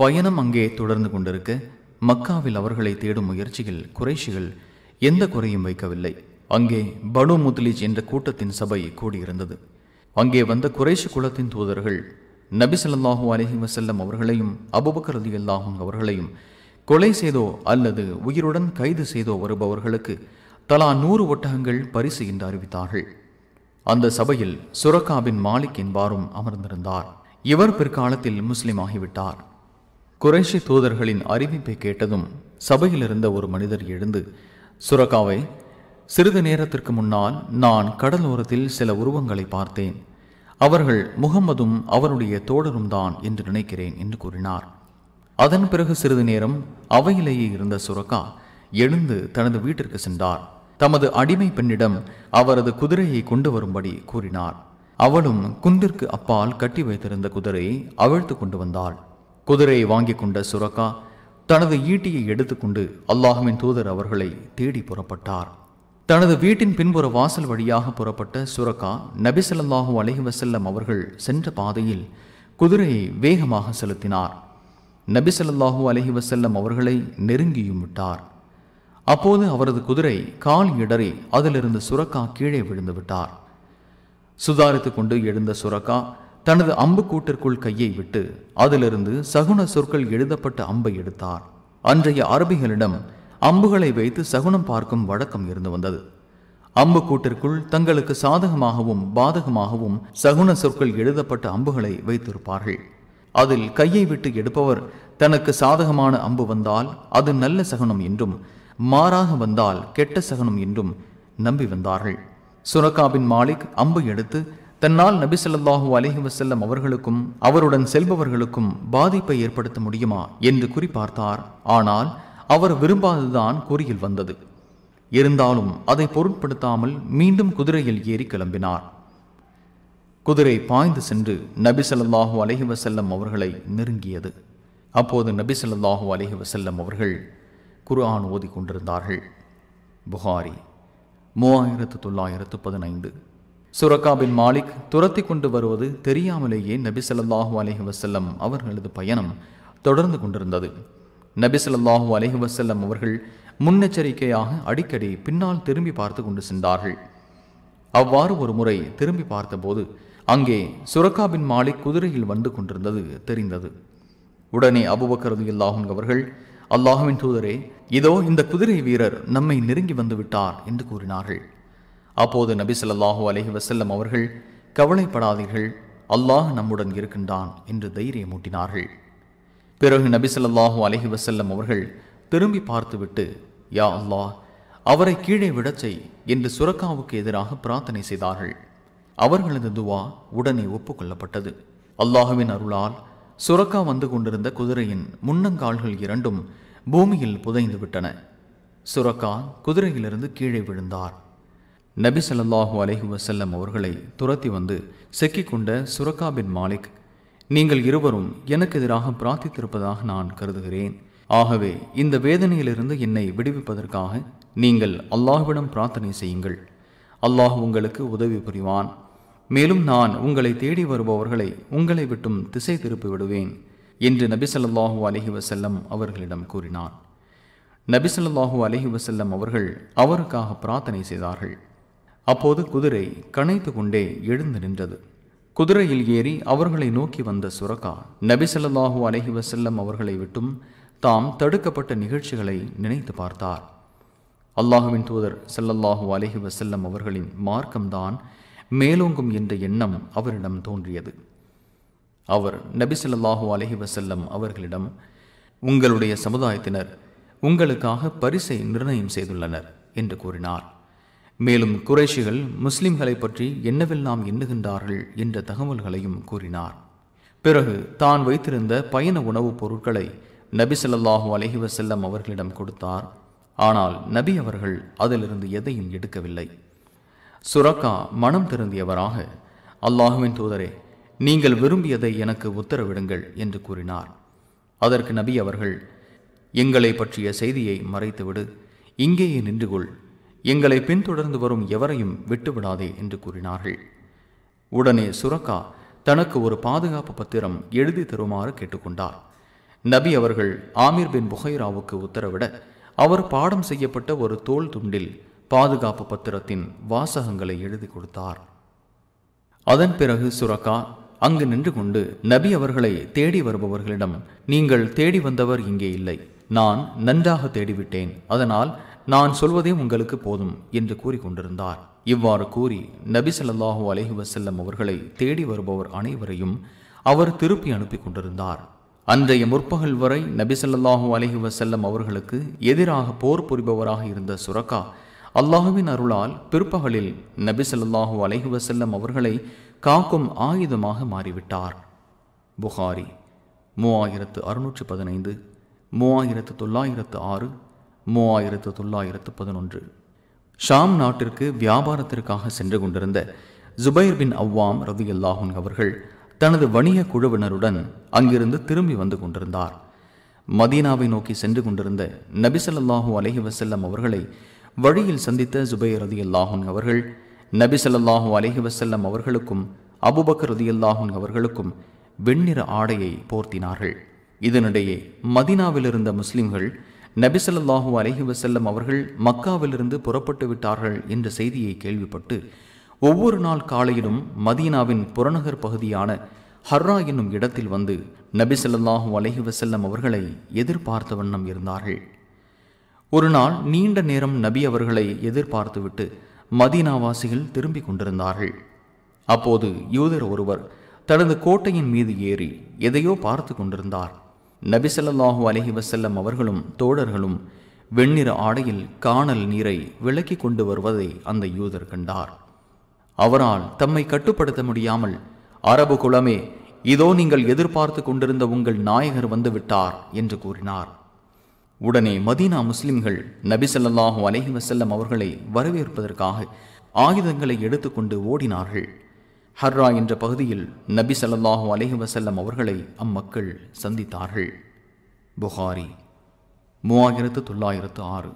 பயணம் அங்கே தொடர்ந்து கொண்டிருக்க மக்காவில் அவர்களை தேடும் முயற்சியில் குறைஷிகள் எந்த குறையும் வைக்கவில்லை அங்கே படு முத்லிஜ் என்ற கூட்டத்தின் சபை கூடியிருந்தது அங்கே வந்த குறைஷி குலத்தின் தூதர்கள் நபிசல்லாஹு அலஹி வசல்லம் அவர்களையும் அபுபக்கர் அலி அல்லாஹும் அவர்களையும் கொலை செய்தோ அல்லது உயிருடன் கைது செய்தோ வருபவர்களுக்கு தலா நூறு ஒட்டகங்கள் பரிசு என்று அறிவித்தார்கள் அந்த சபையில் சுரக்காபின் மாலிக் என்பாரும் அமர்ந்திருந்தார் இவர் பிற்காலத்தில் முஸ்லிம் ஆகிவிட்டார் குறைஷி தூதர்களின் அறிவிப்பை கேட்டதும் சபையில் இருந்த ஒரு மனிதர் எழுந்து சுரகாவை சிறிது நேரத்திற்கு முன்னால் நான் கடலோரத்தில் சில உருவங்களை பார்த்தேன் அவர்கள் முகம்மதும் அவருடைய தோழரும் தான் என்று நினைக்கிறேன் என்று கூறினார் அதன் பிறகு சிறிது நேரம் அவையிலேயே இருந்த சுரக்கா எழுந்து தனது வீட்டிற்கு சென்றார் தமது அடிமை பெண்ணிடம் அவரது குதிரையை கொண்டு வரும்படி கூறினார் அவளும் குந்திற்கு அப்பால் கட்டி வைத்திருந்த குதிரையை அவிழ்த்து கொண்டு வந்தாள் குதிரையை வாங்கி கொண்ட சுரக்கா தனது ஈட்டியை எடுத்துக்கொண்டு அல்லாஹுவின் தூதர் அவர்களை தேடி புறப்பட்டார் தனது வீட்டின் பின்புற வாசல் வழியாக புறப்பட்ட சுரக்கா நபிசல்லாஹூ அலஹி வசல்லம் அவர்கள் சென்ற பாதையில் குதிரையை வேகமாக செலுத்தினார் நபிசல்லாஹூ அலஹி வசல்லம் அவர்களை நெருங்கியும் விட்டார் அப்போது அவரது குதிரை கால் இடறி அதிலிருந்து சுரக்கா கீழே விழுந்து விட்டார் சுதாரித்துக் கொண்டு எழுந்த சுரக்கா தனது அம்பு கூட்டிற்குள் கையை விட்டு அதிலிருந்து சகுன சொற்கள் எழுதப்பட்ட அம்பை எடுத்தார் அன்றைய அரபிகளிடம் அம்புகளை வைத்து சகுனம் பார்க்கும் வழக்கம் இருந்து வந்தது அம்பு கூட்டிற்குள் தங்களுக்கு சாதகமாகவும் பாதகமாகவும் சகுன சொற்கள் எழுதப்பட்ட அம்புகளை வைத்திருப்பார்கள் அதில் கையை விட்டு எடுப்பவர் தனக்கு சாதகமான அம்பு வந்தால் அது நல்ல சகுனம் என்றும் மாறாக வந்தால் கெட்ட சகுனம் என்றும் நம்பி வந்தார்கள் சுரக்காபின் மாலிக் அம்பு எடுத்து தன்னால் நபிசல்லாஹூ அலஹி வசல்லம் அவர்களுக்கும் அவருடன் செல்பவர்களுக்கும் பாதிப்பை ஏற்படுத்த முடியுமா என்று குறிப்பார்த்தார் ஆனால் அவர் விரும்பாததுதான் கூறியில் வந்தது இருந்தாலும் அதை பொருட்படுத்தாமல் மீண்டும் குதிரையில் ஏறி கிளம்பினார் குதிரை பாய்ந்து சென்று நபி சொல்லாஹு அலஹி வசல்லம் அவர்களை நெருங்கியது அப்போது நபி சொல்லாஹு அலஹி வசல்லம் அவர்கள் குர்ஆன் ஓதி கொண்டிருந்தார்கள் புகாரி மூவாயிரத்து தொள்ளாயிரத்து பதினைந்து சுரக்கா பின் மாலிக் துரத்தி கொண்டு வருவது தெரியாமலேயே நபி சொல்லாஹு அலஹி வசல்லம் அவர்களது பயணம் தொடர்ந்து கொண்டிருந்தது நபி சொல்லாஹு அலஹி வசல்லம் அவர்கள் முன்னெச்சரிக்கையாக அடிக்கடி பின்னால் திரும்பி பார்த்து கொண்டு சென்றார்கள் அவ்வாறு ஒரு முறை திரும்பி பார்த்தபோது அங்கே சுரக்கா பின் மாலிக் குதிரையில் வந்து கொண்டிருந்தது தெரிந்தது உடனே அபுபக்கரது இல்லாஹும் அவர்கள் அல்லாஹுவின் தூதரே இதோ இந்த குதிரை வீரர் நம்மை நெருங்கி வந்துவிட்டார் என்று கூறினார்கள் அப்போது நபி சொல்லாஹு அலஹி வசல்லம் அவர்கள் கவலைப்படாதீர்கள் அல்லாஹ் நம்முடன் இருக்கின்றான் என்று தைரியமூட்டினார்கள் பிறகு நபி சொல்லாஹு அலஹி வசல்லம் அவர்கள் திரும்பி பார்த்துவிட்டு யா அல்லாஹ் அவரை கீழே விடச்சை என்று சுரக்காவுக்கு எதிராக பிரார்த்தனை செய்தார்கள் அவர்களது துவா உடனே ஒப்புக்கொள்ளப்பட்டது அல்லாஹுவின் அருளால் சுரக்கா வந்து கொண்டிருந்த குதிரையின் முன்னங்கால்கள் இரண்டும் பூமியில் புதைந்து விட்டன சுரக்கா குதிரையிலிருந்து கீழே விழுந்தார் நபி சல்லாஹு அலஹி வசல்லம் அவர்களை துரத்தி வந்து சிக்கிக்கொண்ட சுரக்காபின் மாலிக் நீங்கள் இருவரும் எனக்கு எதிராக பிரார்த்தித்திருப்பதாக நான் கருதுகிறேன் ஆகவே இந்த வேதனையிலிருந்து என்னை விடுவிப்பதற்காக நீங்கள் அல்லாஹுவிடம் பிரார்த்தனை செய்யுங்கள் அல்லாஹ் உங்களுக்கு உதவி புரிவான் மேலும் நான் உங்களை தேடி வருபவர்களை உங்களை விட்டும் திசை திருப்பி விடுவேன் என்று நபிசல்லாஹூ அலஹி வசல்லம் அவர்களிடம் நபி நபிசல்லாஹூ அலஹி வசல்லம் அவர்கள் அவருக்காக பிரார்த்தனை செய்தார்கள் அப்போது குதிரை கனைத்து கொண்டே எழுந்து நின்றது குதிரையில் ஏறி அவர்களை நோக்கி வந்த சுரக்கா நபிசல்லாஹூ அலஹி வசல்லம் அவர்களை விட்டும் தாம் தடுக்கப்பட்ட நிகழ்ச்சிகளை நினைத்து பார்த்தார் அல்லாஹுவின் தூதர் சல்லல்லாஹூ அலஹி வசல்லம் அவர்களின் மார்க்கம்தான் மேலோங்கும் என்ற எண்ணம் அவரிடம் தோன்றியது அவர் நபிசல்லாஹூ அலஹி வசல்லம் அவர்களிடம் உங்களுடைய சமுதாயத்தினர் உங்களுக்காக பரிசை நிர்ணயம் செய்துள்ளனர் என்று கூறினார் மேலும் குறைஷிகள் முஸ்லிம்களை பற்றி என்னவெல்லாம் எண்ணுகின்றார்கள் என்ற தகவல்களையும் கூறினார் பிறகு தான் வைத்திருந்த பயண உணவுப் பொருட்களை நபி சொல்லாஹூ அலஹி வசல்லம் அவர்களிடம் கொடுத்தார் ஆனால் நபி அவர்கள் அதிலிருந்து எதையும் எடுக்கவில்லை சுரக்கா மனம் திருந்தியவராக அல்லாஹுவின் தூதரே நீங்கள் விரும்பியதை எனக்கு உத்தரவிடுங்கள் என்று கூறினார் அதற்கு நபி அவர்கள் எங்களை பற்றிய செய்தியை மறைத்துவிடு இங்கேயே நின்று கொள் எங்களை பின்தொடர்ந்து வரும் எவரையும் விட்டுவிடாதே என்று கூறினார்கள் உடனே சுரக்கா தனக்கு ஒரு பாதுகாப்பு பத்திரம் எழுதி தருமாறு கேட்டுக்கொண்டார் நபி அவர்கள் ஆமீர் பின் புகைராவுக்கு உத்தரவிட அவர் பாடம் செய்யப்பட்ட ஒரு தோல் துண்டில் பாதுகாப்பு பத்திரத்தின் வாசகங்களை எழுதி கொடுத்தார் அதன் பிறகு சுரக்கா அங்கு நின்று கொண்டு நபி அவர்களை தேடி வருபவர்களிடம் நீங்கள் தேடி வந்தவர் இங்கே இல்லை நான் நன்றாக தேடிவிட்டேன் அதனால் நான் சொல்வதே உங்களுக்கு போதும் என்று கூறிக்கொண்டிருந்தார் இவ்வாறு கூறி நபி சொல்லாஹு அலஹி வசல்லம் அவர்களை தேடி வருபவர் அனைவரையும் அவர் திருப்பி அனுப்பி கொண்டிருந்தார் அன்றைய முற்பகல் வரை நபி சொல்லாஹு அலஹி வசல்லம் அவர்களுக்கு எதிராக போர் புரிபவராக இருந்த சுரக்கா அல்லாஹுவின் அருளால் பிற்பகலில் நபி சொல்லாஹு அலஹி வசல்லம் அவர்களை காக்கும் ஆயுதமாக மாறிவிட்டார் புகாரி மூவாயிரத்து அறுநூற்று பதினைந்து மூவாயிரத்து தொள்ளாயிரத்து ஆறு மூவாயிரத்து தொள்ளாயிரத்து பதினொன்று ஷாம் நாட்டிற்கு வியாபாரத்திற்காக சென்று கொண்டிருந்த ஜுபைர் பின் அவ்வாம் ரவி அல்லாஹூன் அவர்கள் தனது வணிக குழுவினருடன் அங்கிருந்து திரும்பி வந்து கொண்டிருந்தார் மதீனாவை நோக்கி சென்று கொண்டிருந்த நபிசல்லாஹூ அலஹி வசல்லம் அவர்களை வழியில் சந்தித்த ஜுபைர் ரதி அல்லாஹூன் அவர்கள் நபிசல்லாஹூ அலஹி வசல்லம் அவர்களுக்கும் அபுபக் ரதி அல்லாஹூன் அவர்களுக்கும் வெண்ணிற ஆடையை போர்த்தினார்கள் இதனிடையே மதினாவிலிருந்த முஸ்லிம்கள் நபிசல்லாஹூ அலஹி வசல்லம் அவர்கள் மக்காவிலிருந்து புறப்பட்டு விட்டார்கள் என்ற செய்தியை கேள்விப்பட்டு ஒவ்வொரு நாள் காலையிலும் மதீனாவின் புறநகர் பகுதியான ஹர்ரா என்னும் இடத்தில் வந்து நபிசல்லாஹூ அலஹி வசல்லம் அவர்களை எதிர்பார்த்த வண்ணம் இருந்தார்கள் ஒரு நாள் நீண்ட நேரம் நபி அவர்களை எதிர்பார்த்துவிட்டு மதீனாவாசிகள் திரும்பிக் கொண்டிருந்தார்கள் அப்போது யூதர் ஒருவர் தனது கோட்டையின் மீது ஏறி எதையோ பார்த்து கொண்டிருந்தார் நபிசல்லாஹு அலஹி வசல்லம் அவர்களும் தோழர்களும் வெண்ணிற ஆடையில் காணல் நீரை விளக்கி கொண்டு வருவதை அந்த யூதர் கண்டார் அவரால் தம்மை கட்டுப்படுத்த முடியாமல் அரபு குலமே இதோ நீங்கள் எதிர்பார்த்து கொண்டிருந்த உங்கள் நாயகர் வந்துவிட்டார் என்று கூறினார் உடனே மதீனா முஸ்லிம்கள் நபிசல்லாஹு அலஹி வசல்லம் அவர்களை வரவேற்பதற்காக ஆயுதங்களை எடுத்துக்கொண்டு ஓடினார்கள் ஹர்ரா என்ற பகுதியில் நபி சல்லாஹு அலஹி வசல்லம் அவர்களை அம்மக்கள் சந்தித்தார்கள் புகாரி மூவாயிரத்து தொள்ளாயிரத்து ஆறு